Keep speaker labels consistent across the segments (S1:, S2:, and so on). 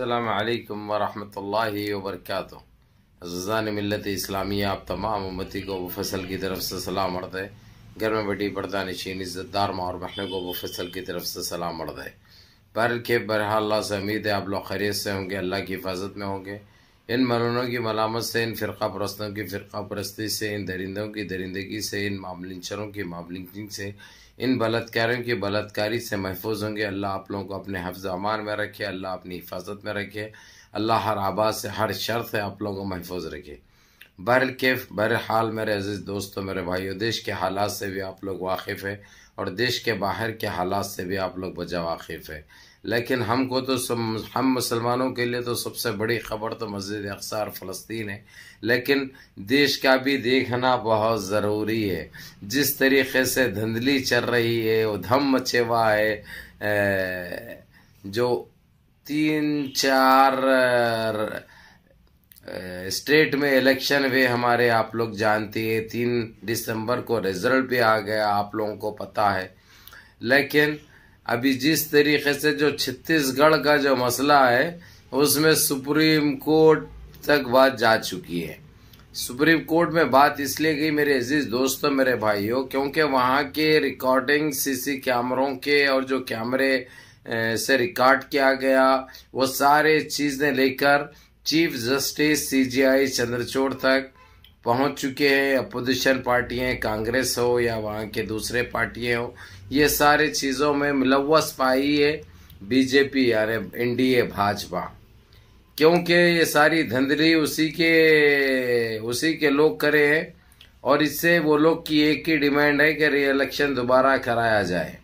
S1: अल्लाम वरहि वरक अजान मिलत इस्लामी आप तमाम उम्मती को फसल की तरफ से सलाम अड़ है घर में बैठी पर्दा नशीन इज़्ज़तदार माँ और बहनों को फसल की तरफ से सलाम अड़ है पर के बरह अल्लाह से उम्मीद है आप लोग खैरियत से होंगे अल्लाह की हिफाजत में होंगे इन मरूनों की मलामत से इन फ़िरका परस्तों की फ़िरका परस्ती से इन दरिंदों की दरिंदगी से इन मामलिंचरों की मामलिंचिंग से इन बलात्कारों की बलात्कारी से महफूज होंगे अल्लाह आप लोगों को अपने हफ्ज अमान में रखे अल्लाह अपनी हिफाजत में रखे अल्लाह हर आबाद से हर शर्त से आप लोगों को महफूज रखे बहरल कैफ हाल मेरे अज़ीज़ दोस्तों मेरे भाइयों देश के हालात से भी आप लोग वाकिफ़ हैं और देश के बाहर के हालात से भी आप लोग बजा वाकिफ़ है लेकिन हमको तो सब हम मुसलमानों के लिए तो सबसे बड़ी खबर तो मस्जिद अक्सार फ़लस्तीन है लेकिन देश का भी देखना बहुत ज़रूरी है जिस तरीके से धंधली चल रही है वो धम मचे हुआ है जो तीन चार स्टेट में इलेक्शन हुए हमारे आप लोग जानते हैं तीन दिसंबर को रिजल्ट भी आ गया आप लोगों को पता है लेकिन अभी जिस तरीके से जो छत्तीसगढ़ का जो मसला है उसमें सुप्रीम कोर्ट तक बात जा चुकी है सुप्रीम कोर्ट में बात इसलिए गई मेरे अजीज दोस्तों मेरे भाइयों क्योंकि वहाँ के रिकॉर्डिंग सीसी कैमरों के और जो कैमरे से रिकॉर्ड किया गया वो सारे चीज़ें लेकर चीफ जस्टिस सीजीआई चंद्रचूड़ तक पहुंच चुके हैं अपोजिशन पार्टियां कांग्रेस हो या वहां के दूसरे पार्टियां हो ये सारे चीज़ों में मिलवस पाई है बीजेपी यानी एनडीए भाजपा क्योंकि ये सारी धंधली उसी के उसी के लोग करे हैं और इससे वो लोग की एक ही डिमांड है कि री इलेक्शन दोबारा कराया जाए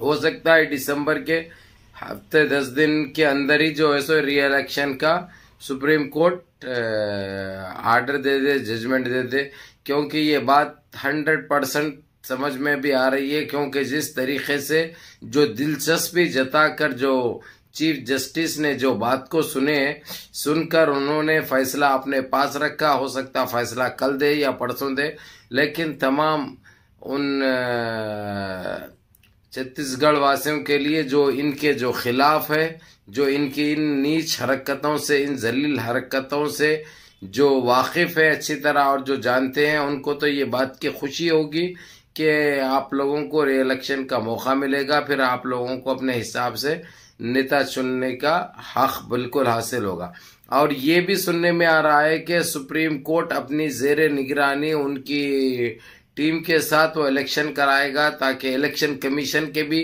S1: हो सकता है दिसंबर के हफ्ते दस दिन के अंदर ही जो है सो री इलेक्शन का सुप्रीम कोर्ट आर्डर दे दे जजमेंट दे दे क्योंकि ये बात हंड्रेड परसेंट समझ में भी आ रही है क्योंकि जिस तरीके से जो दिलचस्पी जताकर जो चीफ जस्टिस ने जो बात को सुने सुनकर उन्होंने फैसला अपने पास रखा हो सकता फैसला कल दे या परसों दे लेकिन तमाम उन छत्तीसगढ़ वासियों के लिए जो इनके जो खिलाफ है जो इनकी इन नीच हरकतों से इन जलील हरकतों से जो वाकिफ़ है अच्छी तरह और जो जानते हैं उनको तो ये बात की खुशी होगी कि आप लोगों को इलेक्शन का मौका मिलेगा फिर आप लोगों को अपने हिसाब से नेता चुनने का हक बिल्कुल हासिल होगा और ये भी सुनने में आ रहा है कि सुप्रीम कोर्ट अपनी जेर निगरानी उनकी टीम के साथ वो इलेक्शन कराएगा ताकि इलेक्शन कमीशन के भी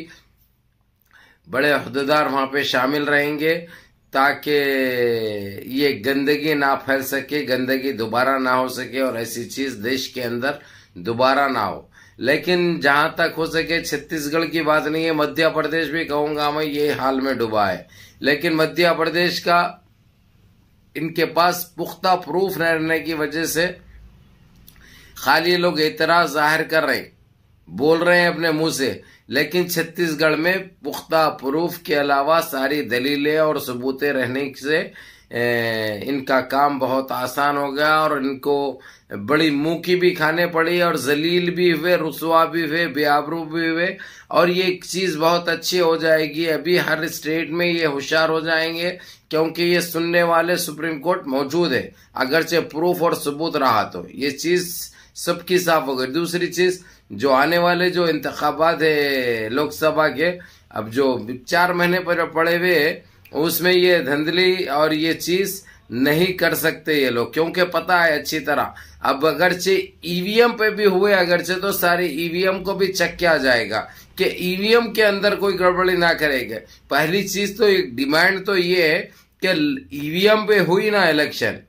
S1: बड़े अहदेदार वहाँ पे शामिल रहेंगे ताकि ये गंदगी ना फैल सके गंदगी दोबारा ना हो सके और ऐसी चीज़ देश के अंदर दोबारा ना हो लेकिन जहाँ तक हो सके छत्तीसगढ़ की बात नहीं है मध्य प्रदेश भी कहूँगा मैं ये हाल में डूबा है लेकिन मध्य प्रदेश का इनके पास पुख्ता प्रूफ रहने की वजह से खाली लोग एतराज जाहिर कर रहे हैं बोल रहे हैं अपने मुंह से लेकिन छत्तीसगढ़ में पुख्ता प्रूफ के अलावा सारी दलीलें और सबूतें रहने से इनका काम बहुत आसान हो गया और इनको बड़ी मुंह की भी खाने पड़ी और जलील भी हुए रसुआ भी हुए बेआबरू भी हुए और ये एक चीज़ बहुत अच्छी हो जाएगी अभी हर स्टेट में ये होशियार हो जाएंगे क्योंकि ये सुनने वाले सुप्रीम कोर्ट मौजूद है अगरचे प्रूफ और सबूत रहा तो ये चीज़ सबकी साफ हो गई दूसरी चीज जो आने वाले जो इंतबात है लोकसभा के अब जो चार महीने पर पड़े हुए है उसमें ये धंधली और ये चीज नहीं कर सकते ये लोग क्योंकि पता है अच्छी तरह अब अगरचे ईवीएम पे भी हुए अगरचे तो सारे ईवीएम को भी चेक किया जाएगा कि ईवीएम के अंदर कोई गड़बड़ी ना करेगा पहली चीज तो एक डिमांड तो ये है कि ईवीएम पे हुई ना इलेक्शन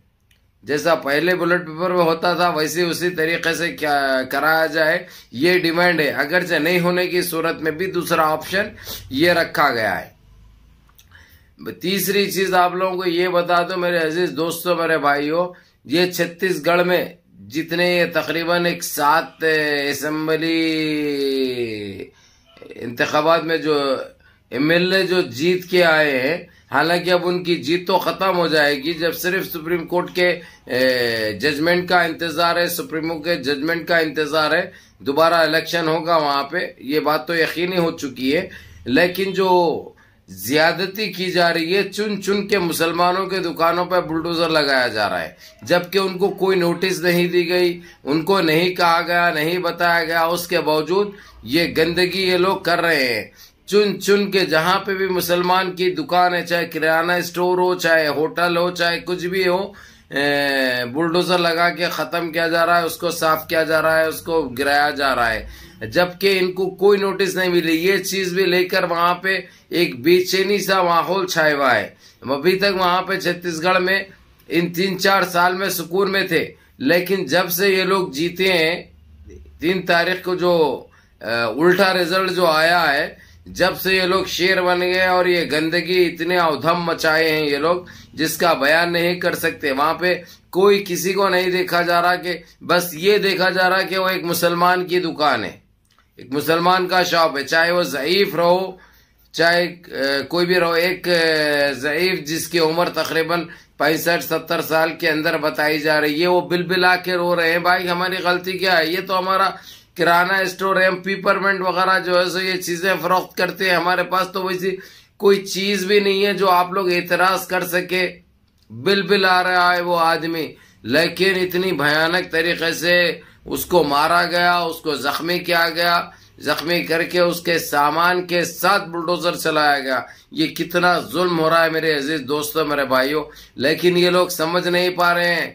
S1: जैसा पहले बुलेट पेपर में होता था वैसे उसी तरीके से क्या कराया जाए ये डिमांड है अगर अगरचे नहीं होने की सूरत में भी दूसरा ऑप्शन ये रखा गया है तीसरी चीज आप लोगों को ये बता दो मेरे अजीज दोस्तों मेरे भाइयों ये छत्तीसगढ़ में जितने तकरीबन एक सात असम्बली इंतबात में जो एमएलए जो जीत के आए हैं हालांकि अब उनकी जीत तो खत्म हो जाएगी जब सिर्फ सुप्रीम कोर्ट के जजमेंट का इंतजार है सुप्रीमो के जजमेंट का इंतजार है दोबारा इलेक्शन होगा वहां पे ये बात तो यकीनी हो चुकी है लेकिन जो ज्यादती की जा रही है चुन चुन के मुसलमानों के दुकानों पर बुलडोजर लगाया जा रहा है जबकि उनको कोई नोटिस नहीं दी गई उनको नहीं कहा गया नहीं बताया गया उसके बावजूद ये गंदगी ये लोग कर रहे हैं चुन चुन के जहां पे भी मुसलमान की दुकान है चाहे किराना स्टोर हो चाहे होटल हो चाहे कुछ भी हो बुलडोजर लगा के खत्म किया जा रहा है उसको साफ किया जा रहा है उसको गिराया जा रहा है जबकि इनको कोई नोटिस नहीं मिली ये चीज भी लेकर वहां पे एक बेचैनी सा माहौल छाए हुआ है अभी तक वहां पे छत्तीसगढ़ में इन तीन चार साल में सुकून में थे लेकिन जब से ये लोग जीते हैं तीन तारीख को जो उल्टा रिजल्ट जो आया है जब से ये लोग शेर बन गए और ये गंदगी इतने अवधम मचाए हैं ये लोग जिसका बयान नहीं कर सकते वहां पे कोई किसी को नहीं देखा जा रहा कि बस ये देखा जा रहा कि वो एक मुसलमान की दुकान है एक मुसलमान का शॉप है चाहे वो ज़यीफ रहो चाहे कोई भी रहो एक ज़यीफ जिसकी उम्र तकरीबन पैंसठ सत्तर साल के अंदर बताई जा रही है वो बिल बिला के रो रहे हैं भाई हमारी गलती क्या है ये तो हमारा किराना स्टोर है पीपरमेंट वगैरह जो है सो ये चीज़ें फरोख्त करते हैं हमारे पास तो वैसी कोई चीज़ भी नहीं है जो आप लोग एतराज़ कर सके बिल बिल आ रहा है वो आदमी लेकिन इतनी भयानक तरीके से उसको मारा गया उसको जख्मी किया गया जख्मी करके उसके सामान के साथ बुलडोजर चलाया गया ये कितना जुल्म हो रहा है मेरे अजीज दोस्तों मेरे भाइयों लेकिन ये लोग समझ नहीं पा रहे हैं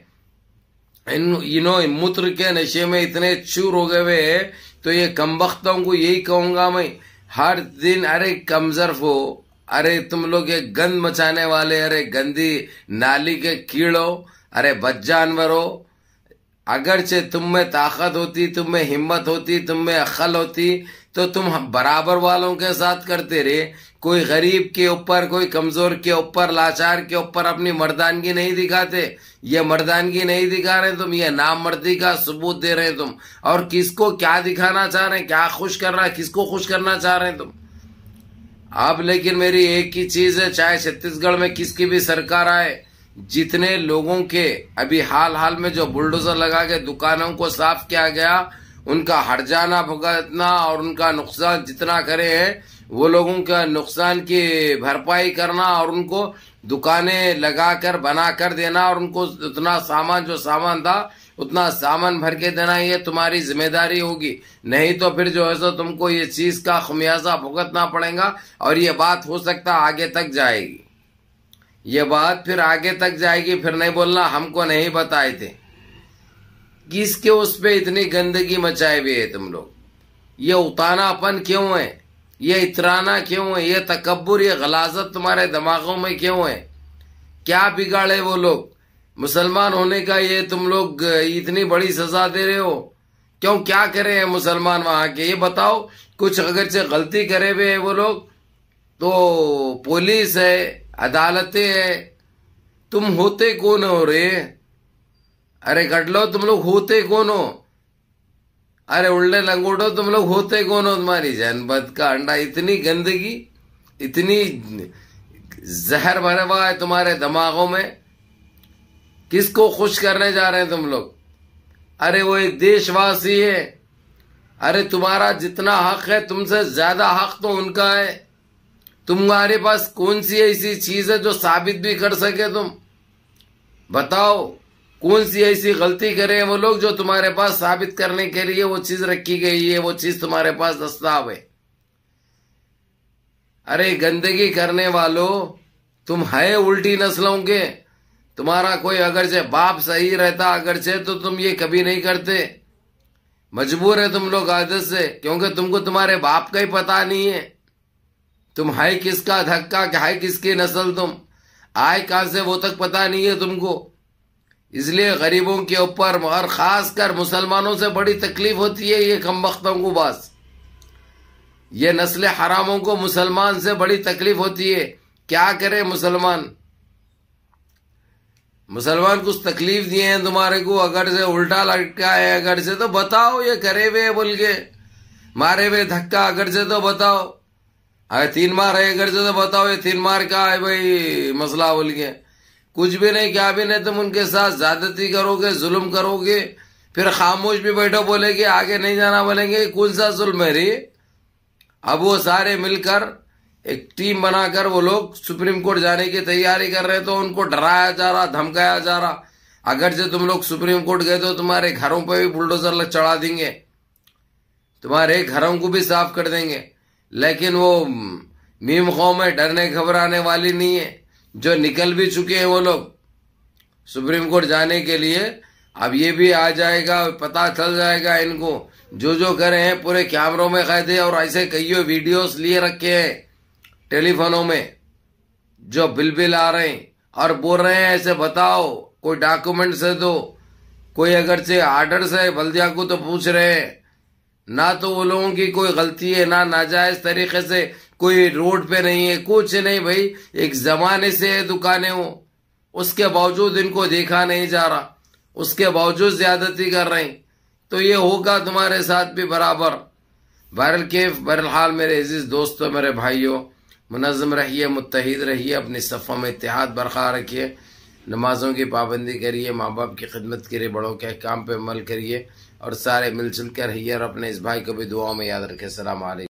S1: इन मूत्र के नशे में इतने चूर हो गए हुए तो ये कम वक्तों को यही कहूंगा मैं हर दिन अरे कमजर्फ हो अरे तुम लोग ये गंद मचाने वाले अरे गंदी नाली के कीड़ो अरे बच जानवर हो चे तुम में ताकत होती तुम में हिम्मत होती तुम में अक्ल होती तो तुम बराबर वालों के साथ करते रहे कोई गरीब के ऊपर कोई कमजोर के ऊपर लाचार के ऊपर अपनी मर्दानगी नहीं दिखाते ये मर्दानगी नहीं दिखा रहे तुम ये नामर्दी का सबूत दे रहे तुम और किसको क्या दिखाना चाह रहे क्या खुश करना किसको खुश करना चाह रहे तुम अब लेकिन मेरी एक ही चीज है चाहे छत्तीसगढ़ में किसकी भी सरकार आए जितने लोगों के अभी हाल हाल में जो बुलडोजर लगा के दुकानों को साफ किया गया उनका हट जाना भुगतना और उनका नुकसान जितना करे हैं वो लोगों का नुकसान की भरपाई करना और उनको दुकानें लगाकर बना कर देना और उनको उतना सामान जो सामान था उतना सामान भर के देना ये तुम्हारी जिम्मेदारी होगी नहीं तो फिर जो है सो तुमको ये चीज का खमियाजा भुगतना पड़ेगा और ये बात हो सकता आगे तक जाएगी ये बात फिर आगे तक जाएगी फिर नहीं बोलना हमको नहीं बताए थे किसके उस पर इतनी गंदगी मचाए हुए है तुम लोग ये उतानापन क्यों है ये इतराना क्यों है ये तकबर ये गलाजत तुम्हारे दिमागों में क्यों है क्या बिगाड़े वो लोग मुसलमान होने का ये तुम लोग इतनी बड़ी सजा दे रहे हो क्यों क्या करे हैं मुसलमान वहां के ये बताओ कुछ अगर से गलती करे हुए है वो लोग तो पुलिस है अदालतें है तुम होते कौन हो रहे अरे कट लो तुम लोग होते कौन हो अरे उल्डे लंगूटो तुम लोग होते कौन हो तुम्हारी जनपद का अंडा इतनी गंदगी इतनी जहर भरा हुआ है तुम्हारे दिमागों में किसको खुश करने जा रहे हैं तुम लोग अरे वो एक देशवासी है अरे तुम्हारा जितना हक है तुमसे ज्यादा हक तो उनका है तुम्हारे पास कौन सी ऐसी चीज है जो साबित भी कर सके तुम बताओ कौन सी ऐसी गलती करे वो लोग जो तुम्हारे पास साबित करने के लिए वो चीज रखी गई है वो चीज तुम्हारे पास दस्ताव है अरे गंदगी करने वालों तुम है उल्टी नस्लों के तुम्हारा कोई अगर से बाप सही रहता अगर से तो तुम ये कभी नहीं करते मजबूर है तुम लोग आदत से क्योंकि तुमको तुम्हारे बाप का ही पता नहीं है तुम है किसका धक्का है किसकी नस्ल तुम आए कहां से वो तक पता नहीं है तुमको इसलिए गरीबों के ऊपर और ख़ास कर मुसलमानों से बड़ी तकलीफ होती है ये कम वक्तों को बास ये नस्ल हरामों को मुसलमान से बड़ी तकलीफ होती है क्या करे मुसलमान मुसलमान कुछ तकलीफ दिए हैं तुम्हारे को अगर से उल्टा लटका है अगर से तो बताओ ये करे हुए बोल के मारे हुए धक्का अगर से तो बताओ अरे तीन मार है अगर से तो बताओ ये तीन मार का है भाई मसला बोल के कुछ भी नहीं क्या भी नहीं तुम उनके साथ ज्यादती करोगे जुल्म करोगे फिर खामोश भी बैठो बोलेगे आगे नहीं जाना बोलेंगे कौन सा जुल्म है रे अब वो सारे मिलकर एक टीम बनाकर वो लोग सुप्रीम कोर्ट जाने की तैयारी कर रहे तो उनको डराया जा रहा धमकाया जा रहा अगर जो तुम लोग सुप्रीम कोर्ट गए तो तुम्हारे घरों पर भी बुलडोजर चढ़ा देंगे तुम्हारे घरों को भी साफ कर देंगे लेकिन वो हम्म, मीम खो में डरने घबराने वाली नहीं है जो निकल भी चुके हैं वो लोग सुप्रीम कोर्ट जाने के लिए अब ये भी आ जाएगा पता चल जाएगा इनको जो जो करे हैं पूरे कैमरों में कैदे और ऐसे कई वीडियोस लिए रखे हैं टेलीफोनों में जो बिल बिल आ रहे हैं और बोल रहे हैं ऐसे बताओ कोई डॉक्यूमेंट से दो तो, कोई अगर से आर्डर से बल्दिया को तो पूछ रहे हैं ना तो वो लोगों की कोई गलती है ना नाजायज तरीके से कोई रोड पे नहीं है कुछ नहीं भाई एक जमाने से दुकाने हो उसके बावजूद इनको देखा नहीं जा रहा उसके बावजूद ज्यादती कर रहे हैं तो ये होगा तुम्हारे साथ भी बराबर बहरल के बहरहाल मेरे अजीज दोस्तों मेरे भाइयों मुनज़म रहिए मुतहद रहिए अपने सफ़ों में इतिहाद बरकरार रखिए नमाज़ों की पाबंदी करिए माँ बाप की खिदमत करिए बड़ों के काम पर अमल करिए और सारे मिलजुल कर रहिए और अपने इस भाई को भी दुआओं में याद रखे सलाम